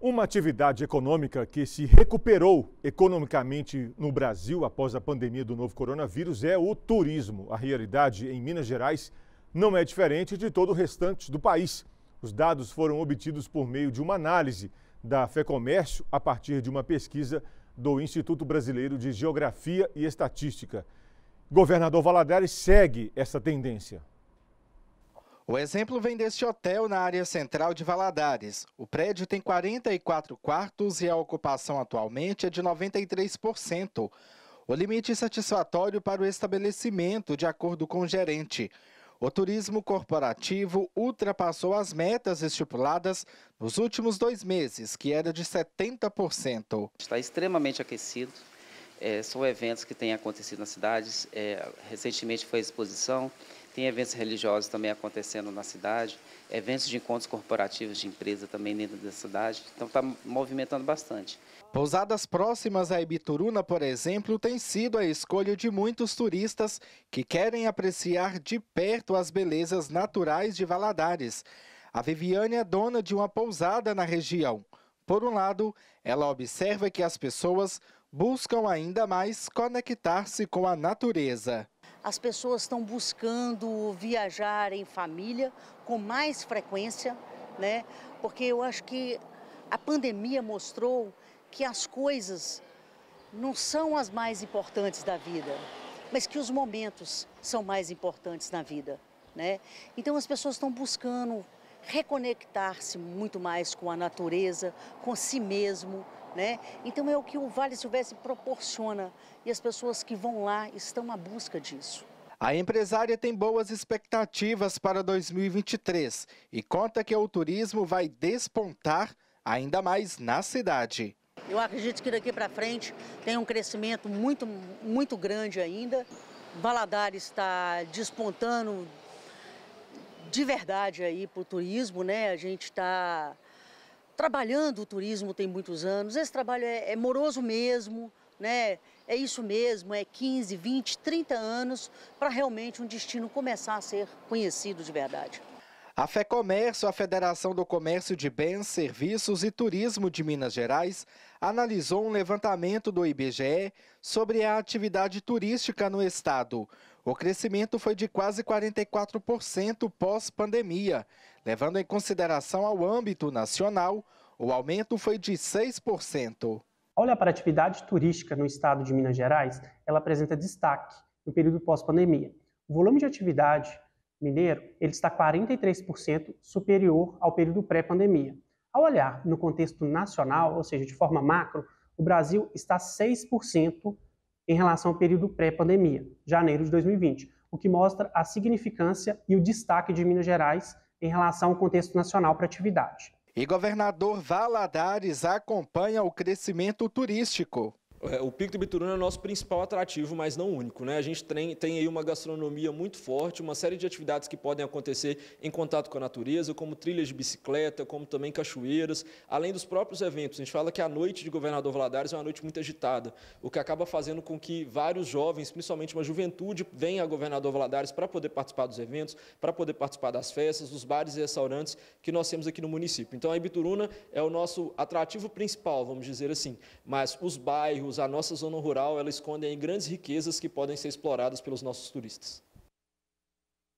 Uma atividade econômica que se recuperou economicamente no Brasil após a pandemia do novo coronavírus é o turismo. A realidade em Minas Gerais não é diferente de todo o restante do país. Os dados foram obtidos por meio de uma análise da FEComércio a partir de uma pesquisa do Instituto Brasileiro de Geografia e Estatística. Governador Valadares segue essa tendência. O exemplo vem deste hotel na área central de Valadares. O prédio tem 44 quartos e a ocupação atualmente é de 93%. O limite satisfatório para o estabelecimento, de acordo com o gerente. O turismo corporativo ultrapassou as metas estipuladas nos últimos dois meses, que era de 70%. Está extremamente aquecido. É, são eventos que têm acontecido nas cidades. É, recentemente foi a exposição, tem eventos religiosos também acontecendo na cidade, eventos de encontros corporativos de empresa também dentro da cidade, então está movimentando bastante. Pousadas próximas a Ibituruna, por exemplo, tem sido a escolha de muitos turistas que querem apreciar de perto as belezas naturais de Valadares. A Viviane é dona de uma pousada na região. Por um lado, ela observa que as pessoas buscam ainda mais conectar-se com a natureza as pessoas estão buscando viajar em família com mais frequência, né? Porque eu acho que a pandemia mostrou que as coisas não são as mais importantes da vida, mas que os momentos são mais importantes na vida, né? Então as pessoas estão buscando reconectar-se muito mais com a natureza, com si mesmo, né? Então é o que o Vale Silvestre proporciona e as pessoas que vão lá estão à busca disso. A empresária tem boas expectativas para 2023 e conta que o turismo vai despontar ainda mais na cidade. Eu acredito que daqui para frente tem um crescimento muito, muito grande ainda. Valadares está despontando de verdade aí para o turismo, né? A gente está trabalhando o turismo tem muitos anos, esse trabalho é, é moroso mesmo, né? É isso mesmo, é 15, 20, 30 anos para realmente um destino começar a ser conhecido de verdade. A FEComércio, a Federação do Comércio de Bens, Serviços e Turismo de Minas Gerais, analisou um levantamento do IBGE sobre a atividade turística no estado. O crescimento foi de quase 44% pós-pandemia. Levando em consideração ao âmbito nacional, o aumento foi de 6%. Olha para a atividade turística no estado de Minas Gerais, ela apresenta destaque no período pós-pandemia. O volume de atividade mineiro ele está 43% superior ao período pré-pandemia. Ao olhar no contexto nacional, ou seja, de forma macro, o Brasil está 6% em relação ao período pré-pandemia, janeiro de 2020, o que mostra a significância e o destaque de Minas Gerais em relação ao contexto nacional para atividade. E governador Valadares acompanha o crescimento turístico. É, o Pico de Bituruna é nosso principal atrativo, mas não único. Né? A gente tem, tem aí uma gastronomia muito forte, uma série de atividades que podem acontecer em contato com a natureza, como trilhas de bicicleta, como também cachoeiras, além dos próprios eventos. A gente fala que a noite de Governador Valadares é uma noite muito agitada, o que acaba fazendo com que vários jovens, principalmente uma juventude, venha a Governador Valadares para poder participar dos eventos, para poder participar das festas, dos bares e restaurantes que nós temos aqui no município. Então, a Ibituruna é o nosso atrativo principal, vamos dizer assim, mas os bairros, a nossa zona rural, ela esconde grandes riquezas que podem ser exploradas pelos nossos turistas.